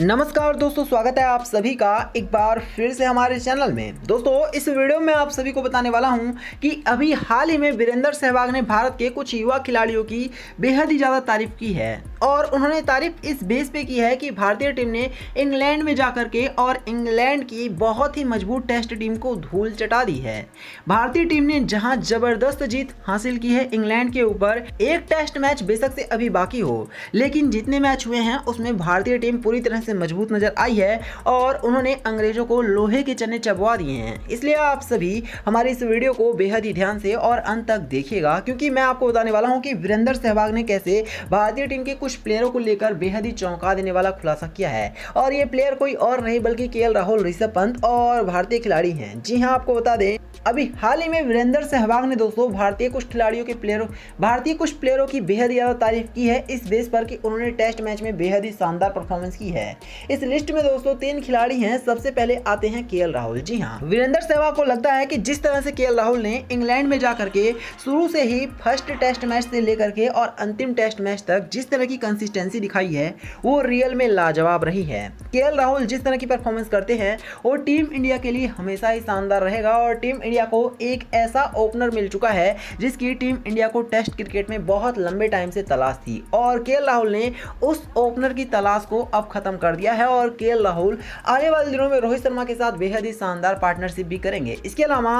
नमस्कार दोस्तों स्वागत है आप सभी का एक बार फिर से हमारे चैनल में दोस्तों इस वीडियो में आप सभी को बताने वाला हूं कि अभी हाल ही में वीरेंद्र सहवाग ने भारत के कुछ युवा खिलाड़ियों की बेहद ही ज़्यादा तारीफ की है और उन्होंने तारीफ इस बेस पे की है कि भारतीय टीम ने इंग्लैंड में जा के और इंग्लैंड की बहुत ही मजबूत टेस्ट टीम को धूल चटा दी है भारतीय टीम ने जहाँ जबरदस्त जीत हासिल की है इंग्लैंड के ऊपर एक टेस्ट मैच बेशक से अभी बाकी हो लेकिन जितने मैच हुए हैं उसमें भारतीय टीम पूरी तरह से मजबूत नज़र आई है और उन्होंने अंग्रेज़ों को लोहे के चने चबवा दिए हैं इसलिए आप सभी हमारे इस वीडियो को बेहद ही ध्यान से और अंत तक देखिएगा क्योंकि मैं आपको बताने वाला हूँ कि वीरेंद्र सहवाग ने कैसे भारतीय टीम के कुछ प्लेयरों को लेकर बेहद ही चौंका देने वाला खुलासा किया है और ये प्लेयर कोई और नहीं बल्कि के राहुल ऋषभ पंत और भारतीय खिलाड़ी हैं जी हाँ आपको बता दें अभी हाल ही में वीरेंद्र सहवाग ने दोस्तों भारतीय कुछ खिलाड़ियों के प्लेयरों भारतीय कुछ प्लेयरों की बेहद ज़्यादा तारीफ की है इस बेस पर कि उन्होंने टेस्ट मैच में बेहद ही शानदार परफॉर्मेंस की है है इस लिस्ट में दोस्तों तीन खिलाड़ी हैं सबसे पहले आते हैं के राहुल जी हाँ वीरेंद्र सहवाग को लगता है कि जिस तरह से के राहुल ने इंग्लैंड में जाकर के शुरू से ही फर्स्ट टेस्ट मैच से लेकर के और अंतिम टेस्ट मैच तक जिस तरह की कंसिस्टेंसी दिखाई है वो रियल में लाजवाब रही है के राहुल जिस तरह की परफॉर्मेंस करते हैं वो टीम इंडिया के लिए हमेशा ही शानदार रहेगा और टीम इंडिया को एक ऐसा ओपनर मिल चुका है जिसकी टीम इंडिया को टेस्ट क्रिकेट में बहुत लंबे टाइम से तलाश थी और के राहुल ने उस ओपनर की तलाश को अब खत्म कर दिया है और के राहुल आने वाले दिनों में रोहित शर्मा के साथ बेहद ही शानदार पार्टनरशिप भी करेंगे इसके अलावा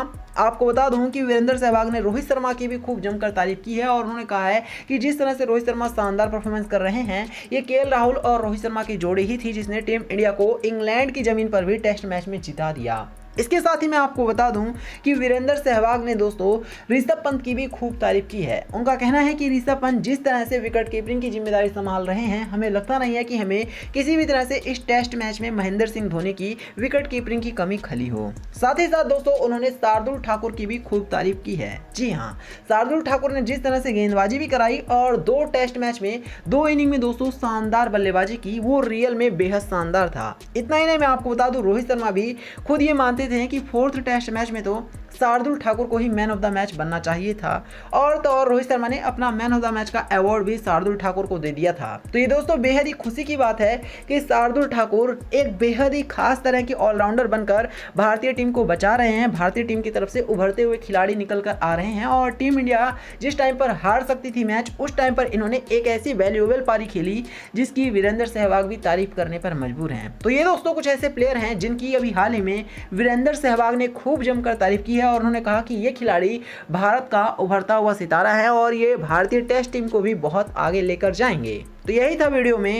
आपको बता दूं कि वीरेंद्र सहवाग ने रोहित शर्मा की भी खूब जमकर तारीफ की है और उन्होंने कहा है कि जिस तरह से रोहित शर्मा शानदार परफॉर्मेंस कर रहे हैं ये के राहुल और रोहित शर्मा की जोड़ी ही थी जिसने टीम इंडिया को इंग्लैंड की जमीन पर भी टेस्ट मैच में जिता दिया इसके साथ ही मैं आपको बता दूं कि वीरेंद्र सहवाग ने दोस्तों ऋषभ पंत की भी खूब तारीफ की है उनका कहना है कि ऋषभ पंत जिस तरह से विकेट कीपिंग की जिम्मेदारी संभाल रहे हैं हमें लगता नहीं है कि हमें किसी भी तरह से इस टेस्ट मैच में महेंद्र सिंह धोनी की विकेट कीपिंग की कमी खली हो साथ ही साथ दोस्तों उन्होंने शार्दुल ठाकुर की भी खूब तारीफ की है जी हाँ शार्दुल ठाकुर ने जिस तरह से गेंदबाजी भी कराई और दो टेस्ट मैच में दो इनिंग में दोस्तों शानदार बल्लेबाजी की वो रियल में बेहद शानदार था इतना ही नहीं मैं आपको बता दू रोहित शर्मा भी खुद ये मानते देते थे कि फोर्थ टेस्ट मैच में तो शार्दुल ठाकुर को ही मैन ऑफ द मैच बनना चाहिए था और तो और रोहित शर्मा ने अपना मैन ऑफ द मैच का अवार्ड भी शार्दुल ठाकुर को दे दिया था तो ये दोस्तों बेहद ही खुशी की बात है कि शार्दुल ठाकुर एक बेहद ही खास तरह के ऑलराउंडर बनकर भारतीय टीम को बचा रहे हैं भारतीय टीम की तरफ से उभरते हुए खिलाड़ी निकल कर आ रहे हैं और टीम इंडिया जिस टाइम पर हार सकती थी मैच उस टाइम पर इन्होंने एक ऐसी वैल्यूएबल पारी खेली जिसकी वीरेंद्र सहवाग भी तारीफ करने पर मजबूर हैं तो ये दोस्तों कुछ ऐसे प्लेयर हैं जिनकी अभी हाल ही में वीरेंद्र सहवाग ने खूब जमकर तारीफ की है है और उन्होंने कहा कि ये खिलाड़ी भारत का उभरता हुआ सितारा है और ये भारतीय टेस्ट टीम को भी बहुत आगे लेकर जाएंगे तो यही था वीडियो में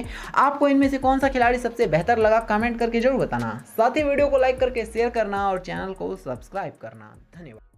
आपको इनमें से कौन सा खिलाड़ी सबसे बेहतर लगा कमेंट करके जरूर बताना साथ ही वीडियो को लाइक करके शेयर करना और चैनल को सब्सक्राइब करना धन्यवाद